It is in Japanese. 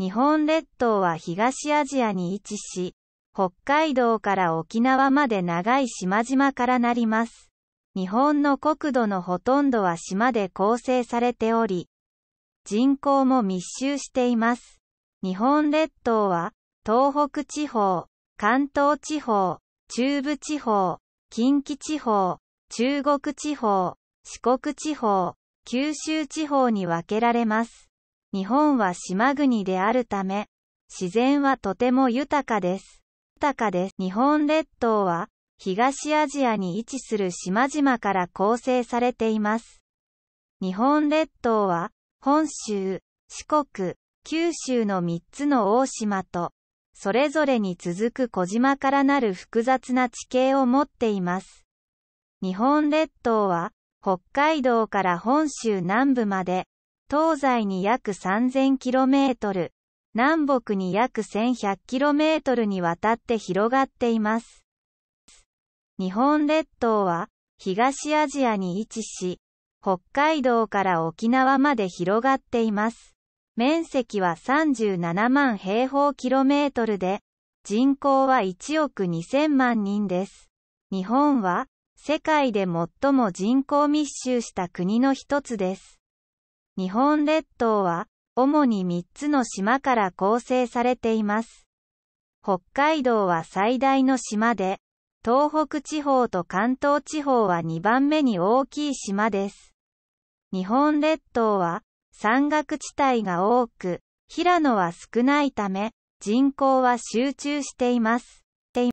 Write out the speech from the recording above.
日本列島は東アジアに位置し、北海道から沖縄まで長い島々からなります。日本の国土のほとんどは島で構成されており、人口も密集しています。日本列島は、東北地方、関東地方、中部地方、近畿地方、中国地方、四国地方、九州地方に分けられます。日本は島国であるため、自然はとても豊かです。豊かです。日本列島は、東アジアに位置する島々から構成されています。日本列島は、本州、四国、九州の3つの大島と、それぞれに続く小島からなる複雑な地形を持っています。日本列島は、北海道から本州南部まで、東西に約 3000km、南北に約 1100km にわたって広がっています。日本列島は東アジアに位置し、北海道から沖縄まで広がっています。面積は37万平方キロメートルで、人口は1億2000万人です。日本は世界で最も人口密集した国の一つです。日本列島は、主に3つの島から構成されています。北海道は最大の島で、東北地方と関東地方は2番目に大きい島です。日本列島は山岳地帯が多く、平野は少ないため、人口は集中しています。